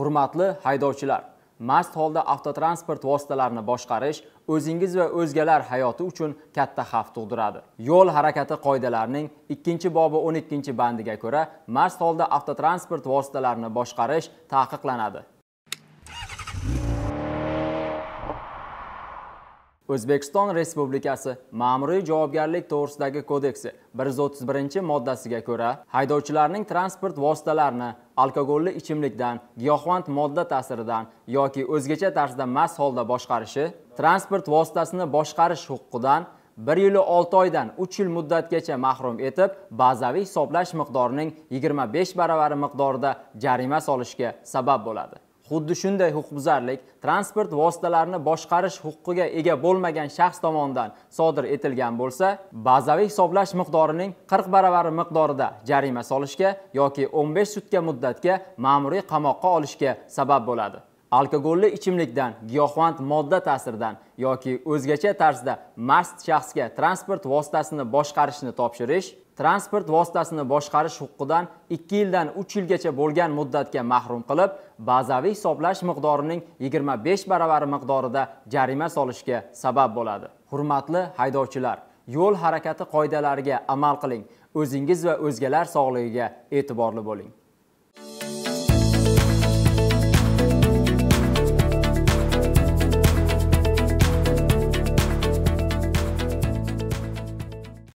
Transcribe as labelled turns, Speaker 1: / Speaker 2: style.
Speaker 1: Hurmatli haydovchilar, mast holda avtotransport vositalarini boshqarish o'zingiz va o'zgalar hayoti uchun katta xavf tug'diradi. Yo'l harakati qoidalarining 2-bobi 12-bandiga ko'ra mast holda avtotransport vositalarini boshqarish taqiqlanadi. o'zbekiston respublikasi ma'muriy javobgarlik to'g'risidagi kodeksi 131 moddasiga ko'ra haydovchilarning transport vositalarini alkogolli ichimlikdan giyohvand modda ta'siridan yoki o'zgacha tarzda mast holda boshqarishi transport vositasini boshqarish huquqidan 1 yil 6 oydan 3 yil muddatgacha mahrum etib bazaviy hisoblash miqdorining 25 baravari miqdorida jarima solishga sabab bo'ladi xuddi shunday huquqbuzarlik transport vositalarini boshqarish huquqiga ega bo'lmagan shaxs tomonidan sodir etilgan bo'lsa bazaviy hisoblash miqdorining 40 baravari miqdorida jarima solishga yoki 15 sutka muddatga ma'muriy qamoqqa olishga sabab bo'ladi alkogolli ichimlikdan giyohvand modda ta'siridan yoki o'zgacha tarzda mast shaxsga transport vositasini boshqarishni topshirish transport vositasini boshqarish huquqidan 2 yildan 3 yilgacha bo'lgan muddatga mahrum qilib bazaviy hisoblash miqdorining 25 baravari miqdorida jarima solishga sabab bo'ladi hurmatli haydovchilar yo'l harakati qoidalariga amal qiling o'zingiz va o'zgalar sog'lig'iga e'tiborli bo'ling